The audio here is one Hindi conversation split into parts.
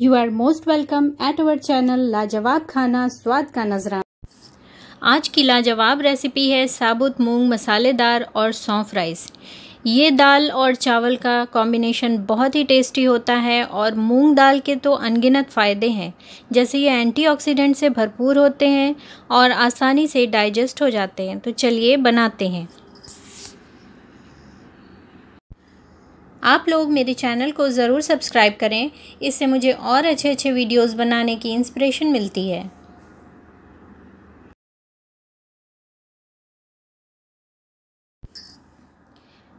you are most welcome at our channel Lajawab Khana स्वाद का नजरा आज की लाजवाब रेसिपी है साबुत मूंग मसालेदार और सौंफ राइस ये दाल और चावल का कॉम्बिनेशन बहुत ही टेस्टी होता है और मूंग दाल के तो अनगिनत फ़ायदे हैं जैसे ये एंटीऑक्सीडेंट से भरपूर होते हैं और आसानी से डाइजेस्ट हो जाते हैं तो चलिए बनाते हैं आप लोग मेरे चैनल को ज़रूर सब्सक्राइब करें इससे मुझे और अच्छे अच्छे वीडियोस बनाने की इंस्पिरेशन मिलती है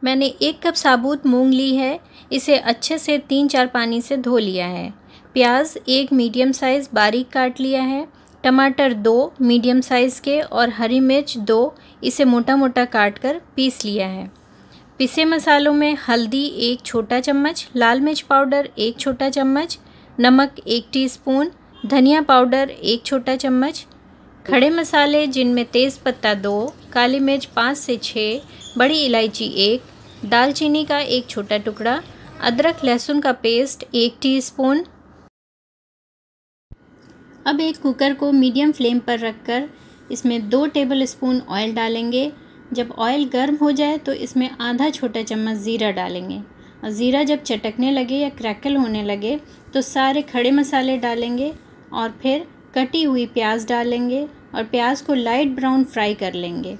मैंने एक कप साबुत मूंग ली है इसे अच्छे से तीन चार पानी से धो लिया है प्याज एक मीडियम साइज़ बारीक काट लिया है टमाटर दो मीडियम साइज़ के और हरी मिर्च दो इसे मोटा मोटा काट कर पीस लिया है पिसे मसालों में हल्दी एक छोटा चम्मच लाल मिर्च पाउडर एक छोटा चम्मच नमक एक टीस्पून, धनिया पाउडर एक छोटा चम्मच खड़े मसाले जिनमें तेज़ पत्ता दो काली मिर्च पाँच से छः बड़ी इलायची एक दालचीनी का एक छोटा टुकड़ा अदरक लहसुन का पेस्ट एक टीस्पून अब एक कुकर को मीडियम फ्लेम पर रखकर इसमें दो टेबल स्पून ऑयल डालेंगे जब ऑयल गर्म हो जाए तो इसमें आधा छोटा चम्मच ज़ीरा डालेंगे और ज़ीरा जब चटकने लगे या क्रैकल होने लगे तो सारे खड़े मसाले डालेंगे और फिर कटी हुई प्याज डालेंगे और प्याज को लाइट ब्राउन फ्राई कर लेंगे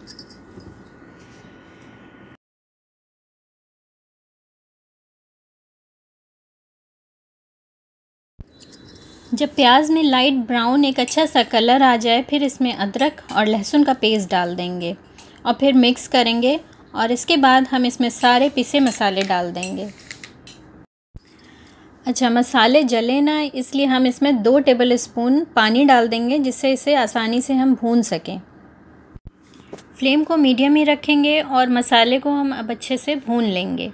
जब प्याज में लाइट ब्राउन एक अच्छा सा कलर आ जाए फिर इसमें अदरक और लहसुन का पेस्ट डाल देंगे और फिर मिक्स करेंगे और इसके बाद हम इसमें सारे पिसे मसाले डाल देंगे अच्छा मसाले जले ना इसलिए हम इसमें दो टेबल स्पून पानी डाल देंगे जिससे इसे आसानी से हम भून सकें फ्लेम को मीडियम ही रखेंगे और मसाले को हम अब अच्छे से भून लेंगे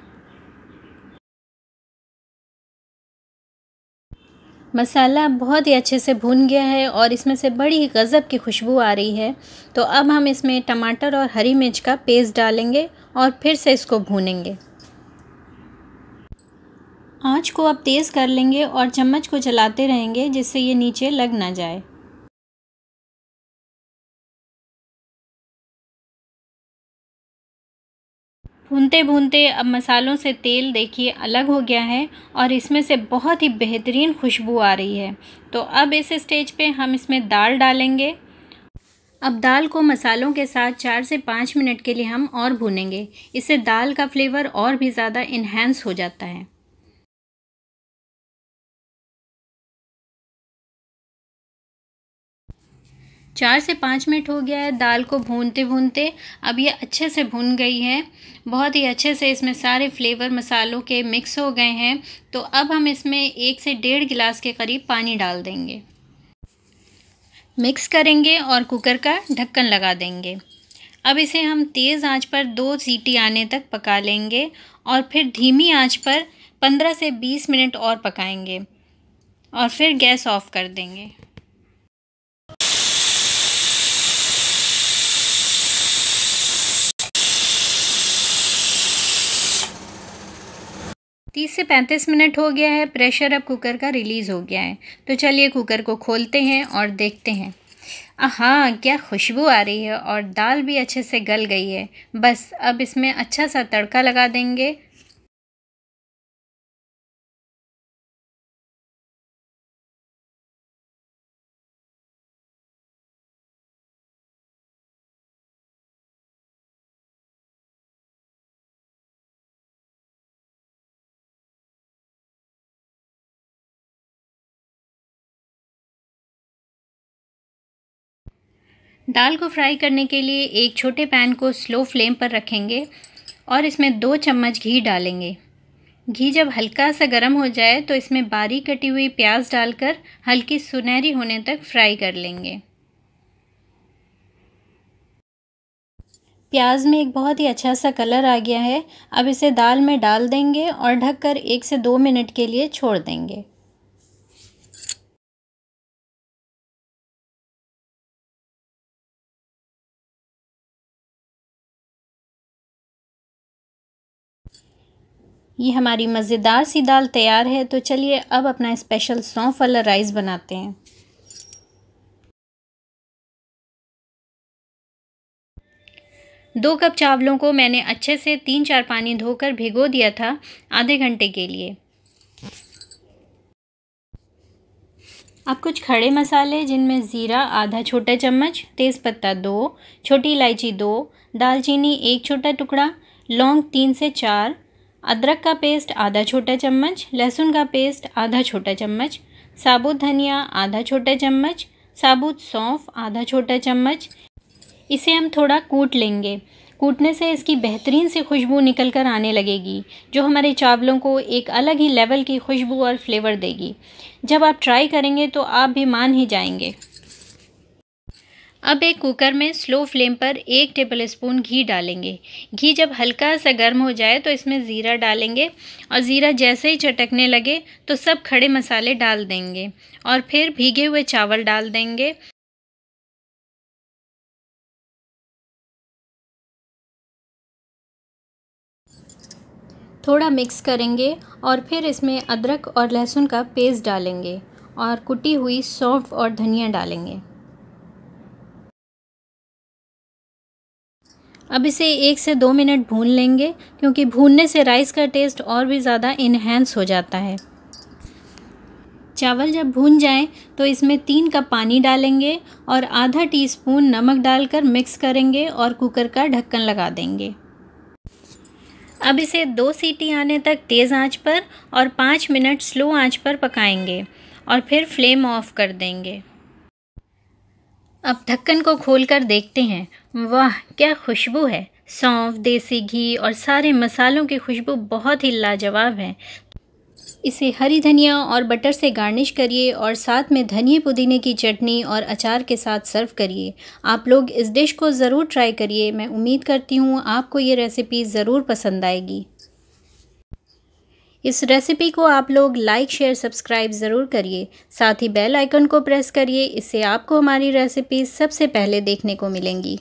मसाला बहुत ही अच्छे से भून गया है और इसमें से बड़ी ही गज़ब की खुशबू आ रही है तो अब हम इसमें टमाटर और हरी मिर्च का पेस्ट डालेंगे और फिर से इसको भूनेंगे आँच को अब तेज़ कर लेंगे और चम्मच को चलाते रहेंगे जिससे ये नीचे लग ना जाए भूनते भूनते अब मसालों से तेल देखिए अलग हो गया है और इसमें से बहुत ही बेहतरीन खुशबू आ रही है तो अब इस स्टेज पे हम इसमें दाल डालेंगे अब दाल को मसालों के साथ चार से पाँच मिनट के लिए हम और भूनेंगे इससे दाल का फ्लेवर और भी ज़्यादा इन्हेंस हो जाता है चार से पाँच मिनट हो गया है दाल को भूनते भूनते अब ये अच्छे से भून गई है बहुत ही अच्छे से इसमें सारे फ्लेवर मसालों के मिक्स हो गए हैं तो अब हम इसमें एक से डेढ़ गिलास के करीब पानी डाल देंगे मिक्स करेंगे और कुकर का ढक्कन लगा देंगे अब इसे हम तेज़ आंच पर दो सीटी आने तक पका लेंगे और फिर धीमी आंच पर पंद्रह से बीस मिनट और पकाएंगे और फिर गैस ऑफ कर देंगे तीस से पैंतीस मिनट हो गया है प्रेशर अब कुकर का रिलीज़ हो गया है तो चलिए कुकर को खोलते हैं और देखते हैं हाँ क्या खुशबू आ रही है और दाल भी अच्छे से गल गई है बस अब इसमें अच्छा सा तड़का लगा देंगे दाल को फ्राई करने के लिए एक छोटे पैन को स्लो फ्लेम पर रखेंगे और इसमें दो चम्मच घी डालेंगे घी जब हल्का सा गर्म हो जाए तो इसमें बारीक कटी हुई प्याज डालकर हल्की सुनहरी होने तक फ्राई कर लेंगे प्याज में एक बहुत ही अच्छा सा कलर आ गया है अब इसे दाल में डाल देंगे और ढककर एक से दो मिनट के लिए छोड़ देंगे ये हमारी मज़ेदार सी दाल तैयार है तो चलिए अब अपना स्पेशल सौंफ वाला राइस बनाते हैं दो कप चावलों को मैंने अच्छे से तीन चार पानी धोकर भिगो दिया था आधे घंटे के लिए अब कुछ खड़े मसाले जिनमें ज़ीरा आधा छोटा चम्मच तेज़पत्ता दो छोटी इलायची दो दालचीनी एक छोटा टुकड़ा लौंग तीन से चार अदरक का पेस्ट आधा छोटा चम्मच लहसुन का पेस्ट आधा छोटा चम्मच साबुत धनिया आधा छोटा चम्मच साबुत सौंफ आधा छोटा चम्मच इसे हम थोड़ा कूट लेंगे कूटने से इसकी बेहतरीन सी खुशबू निकल कर आने लगेगी जो हमारे चावलों को एक अलग ही लेवल की खुशबू और फ्लेवर देगी जब आप ट्राई करेंगे तो आप भी मान ही जाएंगे अब एक कुकर में स्लो फ्लेम पर एक टेबल स्पून घी डालेंगे घी जब हल्का सा गर्म हो जाए तो इसमें ज़ीरा डालेंगे और ज़ीरा जैसे ही चटकने लगे तो सब खड़े मसाले डाल देंगे और फिर भीगे हुए चावल डाल देंगे थोड़ा मिक्स करेंगे और फिर इसमें अदरक और लहसुन का पेस्ट डालेंगे और कुटी हुई सौंफ और धनिया डालेंगे अब इसे एक से दो मिनट भून लेंगे क्योंकि भूनने से राइस का टेस्ट और भी ज़्यादा इन्हेंस हो जाता है चावल जब भून जाएं तो इसमें तीन कप पानी डालेंगे और आधा टीस्पून नमक डालकर मिक्स करेंगे और कुकर का ढक्कन लगा देंगे अब इसे दो सीटी आने तक तेज़ आंच पर और पाँच मिनट स्लो आंच पर पकाएंगे और फिर फ्लेम ऑफ कर देंगे अब ढक्कन को खोलकर देखते हैं वाह क्या खुशबू है सौंफ देसी घी और सारे मसालों की खुशबू बहुत ही लाजवाब है इसे हरी धनिया और बटर से गार्निश करिए और साथ में धनिए पुदीने की चटनी और अचार के साथ सर्व करिए आप लोग इस डिश को ज़रूर ट्राई करिए मैं उम्मीद करती हूँ आपको ये रेसिपी ज़रूर पसंद आएगी इस रेसिपी को आप लोग लाइक शेयर सब्सक्राइब ज़रूर करिए साथ ही बेल आइकन को प्रेस करिए इससे आपको हमारी रेसिपी सबसे पहले देखने को मिलेंगी